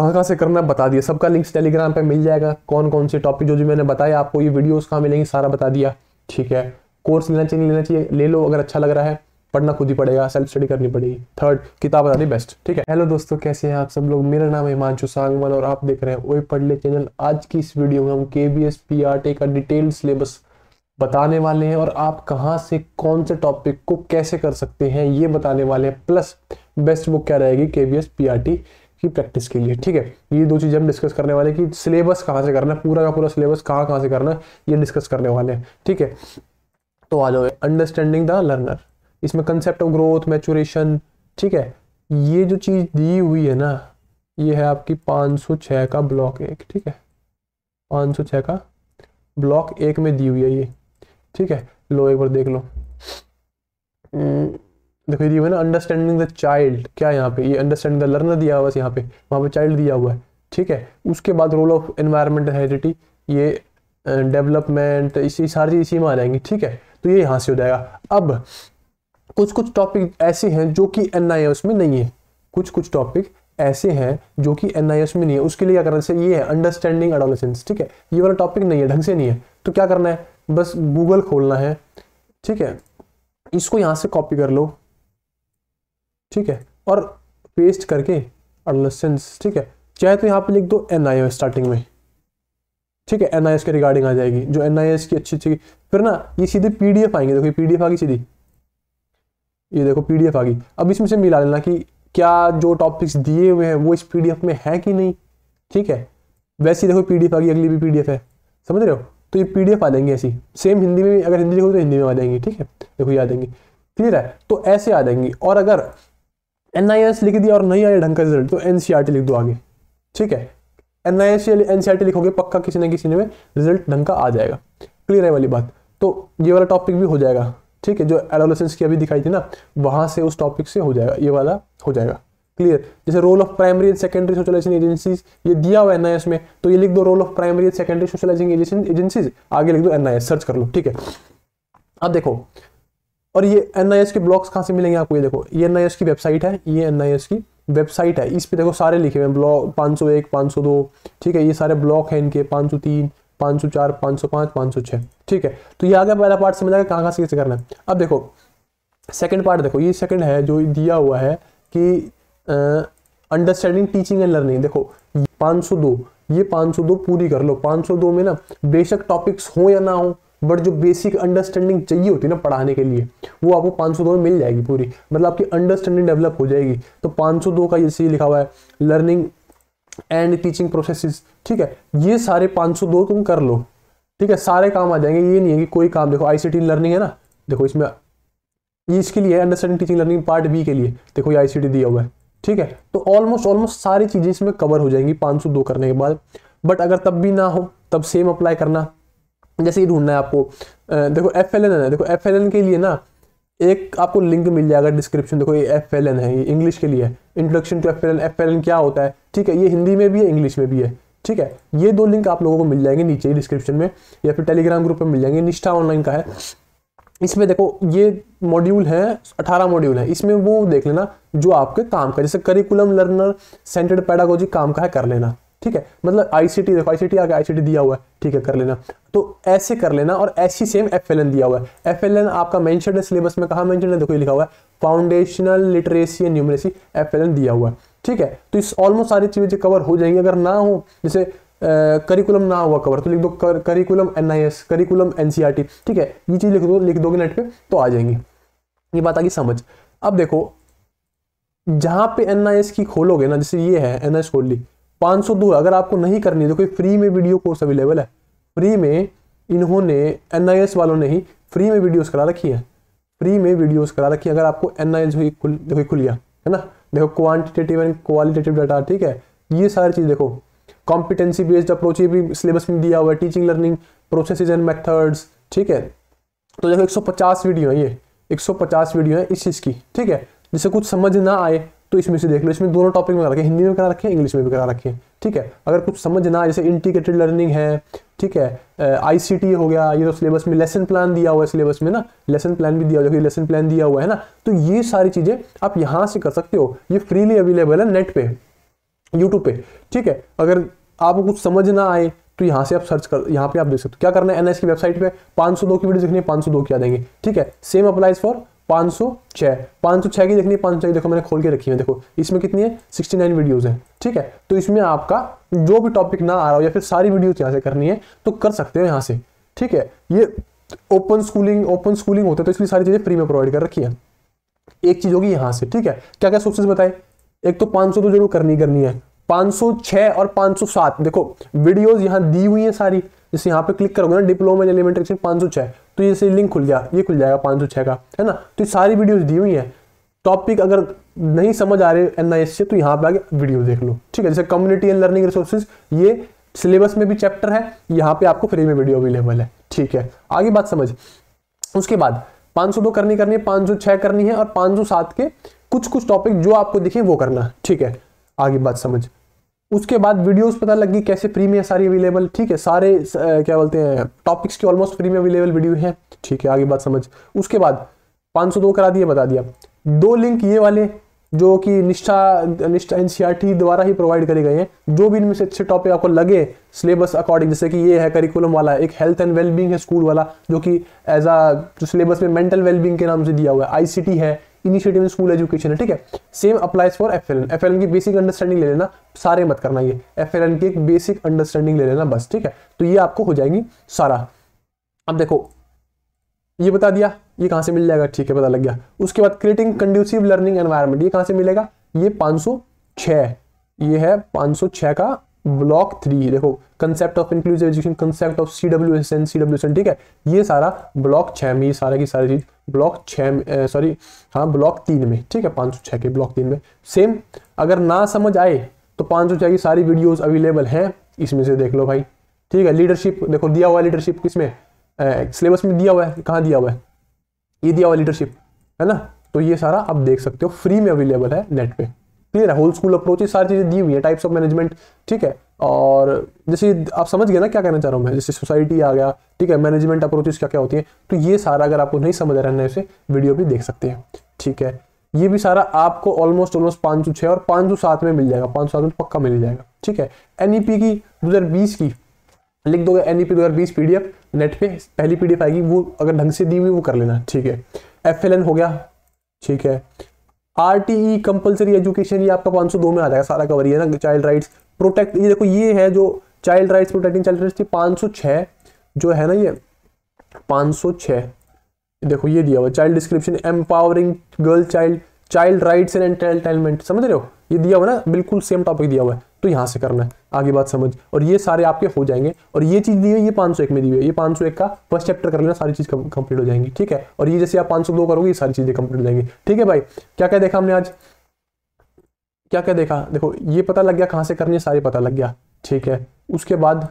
कहाँ कहाँ से करना बता दिया सबका लिंक्स टेलीग्राम पे मिल जाएगा कौन कौन से टॉपिक जो जो मैंने बताया आपको ये वीडियोस कहाँ मिलेंगे सारा बता दिया ठीक है कोर्स लेना चाहिए लेना चाहिए ले लो अगर अच्छा लग रहा है पढ़ना खुद ही पड़ेगा सेल्फ स्टडी करनी पड़ेगी थर्ड किताब बता दी बेस्ट ठीक है हेलो दोस्तों कैसे हैं आप सब लोग मेरा नाम है हिमांशु सांगवान और आप देख रहे हैं वही पढ़ ले चैनल आज की इस वीडियो में हम के बी का डिटेल सिलेबस बताने वाले हैं और आप कहाँ से कौन से टॉपिक को कैसे कर सकते हैं ये बताने वाले हैं प्लस बेस्ट बुक क्या रहेगी के बी की प्रैक्टिस के लिए ठीक है ये दो चीज़ें हम डिस्कस करने वाले कि सिलेबस कहाँ से करना है पूरा का पूरा सिलेबस कहाँ कहाँ से करना है ये डिस्कस करने वाले हैं ठीक है तो आ जाओ अंडरस्टैंडिंग द लर्नर इसमें कंसेप्ट ऑफ ग्रोथ मैचुरेशन ठीक है ये जो चीज़ दी हुई है ना ये है आपकी 506 का ब्लॉक एक ठीक है 506 का ब्लॉक एक में दी हुई है ये ठीक है लो एक बार देख लो हम्म, फिर ये है ना अंडरस्टैंडिंग द चाइल्ड क्या यहाँ पे ये अंडरस्टैंडिंग द लर्नर दिया हुआ है यहाँ पे वहाँ पे चाइल्ड दिया हुआ है ठीक है उसके बाद रोल ऑफ एनवायरमेंट हेरिटी ये डेवलपमेंट इसी सारी इसी में आ जाएंगी ठीक है तो ये यहाँ से हो जाएगा अब कुछ कुछ टॉपिक ऐसे हैं जो कि एन में नहीं है कुछ कुछ टॉपिक ऐसे हैं जो कि एन में नहीं है उसके लिए क्या करना चाहिए ये है अंडरस्टैंडिंग एडोलेसेंस ठीक है ये वाला टॉपिक नहीं है ढंग से नहीं है तो क्या करना है बस गूगल खोलना है ठीक है इसको यहाँ से कॉपी कर लो ठीक है और पेस्ट करके अडलसेंस ठीक है चाहे तो यहाँ पे लिख दो एन आई स्टार्टिंग में ठीक है एन आई एस के रिगार्डिंग आ जाएगी जो एन आई एस की अच्छी अच्छी फिर ना ये सीधे पी डी एफ आएंगे देखो ये पी डी एफ आ गई सीधी ये देखो पी डी एफ आ गई अब इसमें से मिला लेना कि क्या जो टॉपिक्स दिए हुए हैं वो इस पी डी एफ में है कि नहीं ठीक है वैसे देखो पी डी एफ आ गई अगली भी पी डी एफ है समझ रहे हो तो ये पी डी एफ आ जाएंगे ऐसी सेम हिंदी में अगर हिंदी लिखो तो हिंदी में आ जाएंगे ठीक है देखो ये आ जाएंगी क्लियर है तो ऐसे आ जाएंगी और अगर एन आई एस लिख दिया और नहीं आया ढंग का रिजल्ट तो एन टी e लिख दो आगे ठीक है एन आई एस या एन सी आर टी लिखोगे पक्का किसी न किसी में रिजल्ट ढंग का आ जाएगा क्लियर है वाली बात तो ये वाला टॉपिक भी हो जाएगा ठीक है जो एडोलेसेंस की अभी दिखाई थी ना वहाँ से उस टॉपिक से हो जाएगा ये वाला हो जाएगा क्लियर जैसे role of primary and secondary socialising agencies ये दिया हुआ एनआईएस में तो ये लिख दो role of primary and secondary socialising agencies आगे लिख दो एनआईएस सर्च कर लो ठीक है अब देखो और ये एन के ब्लॉग्स कहाँ से मिलेंगे आपको ये देखो ये एन की वेबसाइट है ये एन की वेबसाइट है इस पे देखो सारे लिखे हुए हैं ब्लॉग पाँच सौ एक पाँच सौ दो ठीक है ये सारे ब्लॉक हैं इनके पाँच सौ तीन पाँच सौ चार पाँच सौ पाँच पाँच सौ छः ठीक है तो ये आगे पहला पार्ट समझ आएगा कहाँ कहाँ से कैसे करना है अब देखो सेकंड पार्ट देखो ये सेकंड है जो दिया हुआ है कि अंडरस्टैंडिंग टीचिंग एंड लर्निंग देखो पाँच सौ दो ये पाँच सौ दो पूरी कर लो पाँच सौ दो में ना बेशक टॉपिक्स हो या ना हो बट जो बेसिक अंडरस्टैंडिंग चाहिए होती है ना पढ़ाने के लिए वो आपको 502 में मिल जाएगी पूरी मतलब आपकी अंडरस्टैंडिंग डेवलप हो जाएगी तो 502 का जैसे लिखा हुआ है लर्निंग एंड टीचिंग प्रोसेस ठीक है ये सारे 502 तुम कर लो ठीक है सारे काम आ जाएंगे ये नहीं है कि कोई काम देखो आईसीटी लर्निंग है ना देखो इसमें ये इसके लिए understanding teaching learning part B के लिए देखो ये आईसीटी दिया हुआ है ठीक है तो ऑलमोस्ट ऑलमोस्ट सारी चीज़ें इसमें कवर हो जाएंगी दो करने के बाद बट अगर तब भी ना हो तब सेम अप्लाई करना जैसे ये ढूंढना है आपको देखो एफ एल एन है देखो एफ एल एन के लिए ना एक आपको लिंक मिल जाएगा डिस्क्रिप्शन देखो ये एफ एल एन है ये इंग्लिश के लिए introduction to F L N F L N क्या होता है ठीक है ये हिंदी में भी है इंग्लिश में भी है ठीक है ये दो लिंक आप लोगों को मिल जाएंगे नीचे डिस्क्रिप्शन में या फिर टेलीग्राम ग्रुप में मिल जाएंगे निष्ठा ऑनलाइन का है इसमें देखो ये मॉड्यूल है 18 मॉड्यूल है इसमें वो देख लेना जो आपके काम का जैसे करिकुलम लर्नर सेंटर्ड पैडागोजी काम का है कर लेना ठीक है मतलब आईसीटी देखो आईसीटी आगे आईसीटी दिया हुआ है ठीक है कर लेना तो ऐसे कर लेना और ऐसी सेम एफएलएन दिया हुआ है एफएलएन आपका मेंशन है सिलेबस में कहा मेंशन है देखो ये लिखा हुआ है foundational literacy and numeracy FLN दिया हुआ है ठीक है तो इस ऑलमोस्ट सारी चीज़ें कवर हो जाएंगी अगर ना हो जैसे करिकुलम ना हुआ कवर तो लिख दो कर, करिकुलम एन करिकुलम एन ठीक है ये चीज़ लिख दो लिख दोगे नेट पे तो आ जाएंगी ये बात आ गई समझ अब देखो जहां पे एनआईएस की खोलोगे ना जैसे ये है एनआईएस खोल ली पाँच सौ दो अगर आपको नहीं करनी तो कोई फ्री में वीडियो कोर्स अवेलेबल है फ्री में इन्होंने एन वालों ने ही फ्री में वीडियोस करा रखी है फ्री में वीडियोस करा रखी है अगर आपको एन आई हुई खुल देखो खुल गया है ना देखो क्वान्टिटेटिव एंड क्वालिटेटिव डाटा ठीक है ये सारी चीज़ देखो कॉम्पिटेंसी बेस्ड अप्रोच ये भी सिलेबस में दिया हुआ है teaching learning process and methods ठीक है तो देखो 150 वीडियो है ये 150 वीडियो है इस चीज़ की ठीक है जिसे कुछ समझ ना आए तो इसमें से देख लो इसमें दोनों टॉपिक में करा रखे हिंदी में करा रखे इंग्लिश में भी करा रखे ठीक है अगर कुछ समझ ना जैसे इंटीग्रेटेड लर्निंग है ठीक है आईसीटी हो गया ये तो सिलेबस में लेसन प्लान दिया हुआ है सिलेबस में ना लेसन प्लान भी दिया हुआ है लेसन प्लान दिया हुआ है ना तो ये सारी चीज़ें आप यहाँ से कर सकते हो ये फ्रीली अवेलेबल है नेट पे यूट्यूब पे ठीक है अगर आपको कुछ समझ ना आए तो यहां से आप सर्च कर यहां पे आप देख सकते हो क्या करना है एनएस की वेबसाइट पे 502 की वीडियो देखनी है 502 की आ देंगे ठीक है सेम अप्लाइज फॉर पाँच सौ छः पाँच सौ छः की देखनी है पाँच सौ छः देखो मैंने खोल के रखी है देखो इसमें कितनी है सिक्सटी नाइन वीडियोज़ हैं ठीक है तो इसमें आपका जो भी टॉपिक ना आ रहा हो या फिर सारी वीडियोज यहाँ से करनी है तो कर सकते हो यहाँ से ठीक है ये ओपन स्कूलिंग ओपन स्कूलिंग होता है तो इसलिए सारी चीज़ें फ्री में प्रोवाइड कर रखी है एक चीज़ होगी यहाँ से ठीक है क्या क्या सोर्सेज बताए एक तो 500 तो जरूर करनी करनी है 506 और 507 देखो वीडियोज़ यहाँ दी हुई है सारी जैसे यहाँ पे क्लिक करोगे ना डिप्लोमा एलिमेंट सेक्शन 506 तो ये से लिंक खुल गया ये खुल जाएगा पाँच सौ छः का है ना तो ये सारी वीडियोज़ दी हुई हैं टॉपिक अगर नहीं समझ आ रहे एन आई एस से तो यहाँ पे आगे वीडियो देख लो ठीक है जैसे कम्युनिटी एंड लर्निंग रिसोर्सेज ये सिलेबस में भी चैप्टर है यहाँ पे आपको फ्री में वीडियो अवेलेबल है ठीक है आगे बात समझ उसके बाद पाँच सौ दो करनी करनी है पाँच सौ छः करनी है और पाँच सौ सात के कुछ कुछ टॉपिक जो आपको दिखे वो करना ठीक है आगे बात समझ उसके बाद वीडियोस पता लगी कैसे फ्री में सारी अवेलेबल ठीक है सारे क्या बोलते हैं टॉपिक्स के ऑलमोस्ट फ्री में अवेलेबल वीडियो है ठीक है आगे बात समझ उसके बाद 502 करा दिया बता दिया दो लिंक ये वाले जो कि निष्ठा निष्ठा एनसीईआरटी e द्वारा ही प्रोवाइड करे गए हैं जो भी इनमें से अच्छे टॉपिक आपको लगे सिलेबस अकॉर्डिंग जैसे कि ये है करिकुलम वाला एक हेल्थ एंड वेलबींग है स्कूल वाला जो कि एज अ जो सिलेबस में मेंटल वेलबींग के नाम से दिया हुआ है आईसीटी है इनिशिएटिव इन स्कूल एजुकेशन है ठीक है same applies for F L की बेसिक अंडरस्टैंडिंग ले लेना सारे मत करना ये एफ एल की एक बेसिक अंडरस्टैंडिंग ले लेना बस ठीक है तो ये आपको हो जाएगी सारा अब देखो ये बता दिया ये कहां से मिल जाएगा ठीक है पता लग गया उसके बाद क्रिएटिंग कंड्यूसिव लर्निंग एनवायरमेंट ये कहां से मिलेगा ये 506 ये है 506 का ब्लॉक थ्री देखो concept of inclusive education concept of C W S N C W S N ठीक है ये सारा ब्लॉक छह में ये सारा की सारी चीज़ ब्लॉक छ सॉरी हाँ ब्लॉक तीन में ठीक है पाँच सौ छः के ब्लॉक तीन में सेम अगर ना समझ आए तो पाँच सौ छः की सारी वीडियोज़ अवेलेबल हैं इसमें से देख लो भाई ठीक है लीडरशिप देखो दिया हुआ है लीडरशिप किस में सिलेबस में दिया हुआ है कहाँ दिया हुआ है ये दिया हुआ लीडरशिप है ना तो ये सारा आप देख सकते हो फ्री में अवेलेबल है नेट पे क्लियर है होल स्कूल अप्रोच सारी चीज़ें दी हुई है टाइप्स ऑफ मैनेजमेंट ठीक है और जैसे आप समझ गए ना क्या कहना चाह रहा हूँ मैं जैसे सोसाइटी आ गया ठीक है मैनेजमेंट अप्रोचेस क्या क्या होती है तो ये सारा अगर आपको नहीं समझ रहा है इसे वीडियो भी देख सकते हैं ठीक है ये भी सारा आपको ऑलमोस्ट ऑलमोस्ट पाँच सौ छः और पाँच सौ सात में मिल जाएगा पाँच सौ सात में पक्का मिल जाएगा ठीक है एन e की दो की लिख दोगे एन ई पी दो हज़ार बीस पीडीएफ नेट पे पहली पीडीएफ आएगी वो अगर ढंग से दी हुई वो कर लेना ठीक है एफ एल एन हो गया ठीक है R T E compulsory education ये आपका सौ दो में आ जाएगा सारा कवर ये ना चाइल्ड राइट्स प्रोटेक्ट ये देखो ये है जो child rights protecting child rights ये 506 जो है ना ये 506 देखो ये दिया हुआ child description empowering girl child child rights and entertainment समझ रहे हो ये दिया हुआ ना बिल्कुल सेम टॉपिक दिया हुआ है तो यहाँ से करना है आगे बात समझ और ये सारे आपके हो जाएंगे और ये चीज़ दी हुई ये पांच सौ एक में दी हुई है ये पांच सौ एक का फर्स्ट चैप्टर कर लेना सारी चीज़ कंप्लीट हो जाएंगी ठीक है और ये जैसे आप पांच सौ दो करोगे ये सारी चीज़ें कंप्लीट हो जाएंगी ठीक है भाई क्या क्या देखा हमने आज क्या क्या देखा देखो ये पता लग गया कहाँ से करनी है सारे पता लग गया ठीक है उसके बाद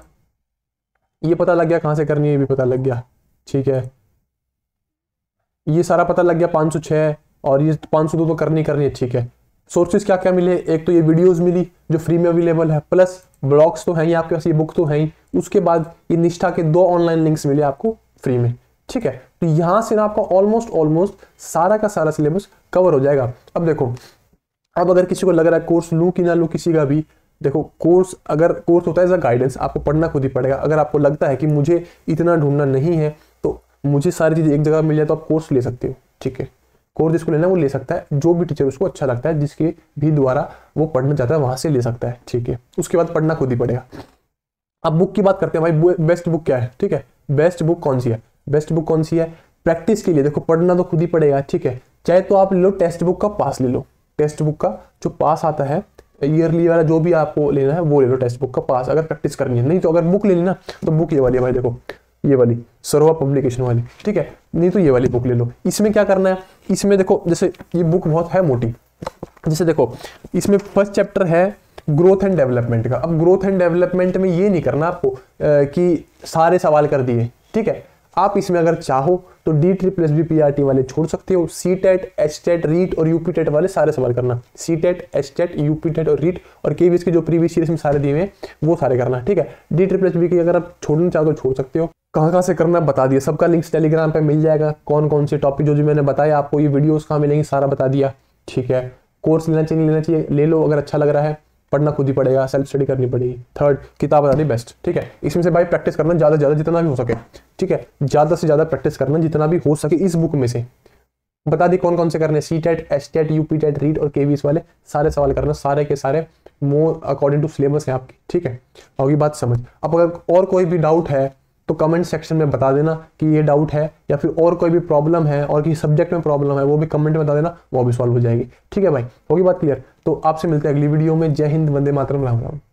ये पता लग गया कहाँ से करनी है ये भी पता लग गया ठीक है ये सारा पता लग गया पांच सौ छह और ये पांच सौ दो तो करनी करनी है ठीक है सोर्सेज क्या क्या मिले एक तो ये वीडियोस मिली जो फ्री में अवेलेबल है प्लस ब्लॉग्स तो हैं ही आपके पास ये बुक तो है ही उसके बाद ये निष्ठा के दो ऑनलाइन लिंक्स मिले आपको फ्री में ठीक है तो यहाँ से ना आपका ऑलमोस्ट ऑलमोस्ट सारा का सारा सिलेबस कवर हो जाएगा अब देखो अब अगर किसी को लग रहा है कोर्स लू कि ना लू किसी का भी देखो कोर्स अगर कोर्स होता है गाइडेंस आपको पढ़ना खुद ही पड़ेगा अगर आपको लगता है कि मुझे इतना ढूंढना नहीं है तो मुझे सारी चीज एक जगह मिल जाए तो आप कोर्स ले सकते हो ठीक है कोर्स जिसको लेना है वो ले सकता है जो भी टीचर उसको अच्छा लगता है जिसके भी द्वारा वो पढ़ना चाहता है वहां से ले सकता है ठीक है उसके बाद पढ़ना खुद ही पड़ेगा अब बुक की बात करते हैं भाई बेस्ट बुक क्या है ठीक है बेस्ट बुक कौन सी है बेस्ट बुक कौन सी है प्रैक्टिस के लिए देखो पढ़ना तो खुद ही पड़ेगा ठीक है चाहे तो आप ले लो टेस्ट बुक का पास ले लो टेस्ट बुक का जो पास आता है ईयरली वाला जो भी आपको लेना है वो ले लो टेस्ट बुक का पास अगर प्रैक्टिस करनी है नहीं तो अगर बुक ले लेना तो बुक ये वाली है भाई देखो ये वाली सरोहा पब्लिकेशन वाली ठीक है नहीं तो ये वाली बुक ले लो इसमें क्या करना है इसमें देखो जैसे ये बुक बहुत है मोटी जैसे देखो इसमें फर्स्ट चैप्टर है ग्रोथ एंड डेवलपमेंट का अब ग्रोथ एंड डेवलपमेंट में ये नहीं करना आपको कि सारे सवाल कर दिए ठीक है आप इसमें अगर चाहो तो D plus B P R T वाले छोड़ सकते हो C TET H TET REET और यूपी टेट वाले सारे सवाल करना C TET H TET UP TET और रीट e और के के जो प्रीवियस सीरीज में सारे दिए हुए हैं वो सारे करना ठीक है डी प्लस बी की अगर आप छोड़ना चाहो तो छोड़ सकते हो कहाँ कहाँ से करना बता दिया सबका लिंक टेलीग्राम पर मिल जाएगा कौन कौन से टॉपिक जो जो मैंने बताया आपको ये वीडियोज कहाँ मिलेंगे सारा बता दिया ठीक है कोर्स लेना चाहिए लेना चाहिए ले लो अगर अच्छा लग रहा है पढ़ना खुद ही पड़ेगा सेल्फ स्टडी करनी पड़ेगी थर्ड किताब आती बेस्ट ठीक है इसमें से भाई प्रैक्टिस करना ज़्यादा ज़्यादा जितना भी हो सके ठीक है ज़्यादा से ज़्यादा प्रैक्टिस करना जितना भी हो सके इस बुक में से बता दी कौन कौन से करने C TET S TET U P TET REET और के वाले सारे सवाल करना सारे के सारे मोर अकॉर्डिंग टू सिलेबस है आपकी ठीक है ये बात समझ अब अगर और कोई भी डाउट है तो कमेंट सेक्शन में बता देना कि ये डाउट है या फिर और कोई भी प्रॉब्लम है और किसी सब्जेक्ट में प्रॉब्लम है वो भी कमेंट में बता देना वो भी सॉल्व हो जाएगी ठीक है भाई होगी बात क्लियर तो आपसे मिलते हैं अगली वीडियो में जय हिंद वंदे मातरम राम राम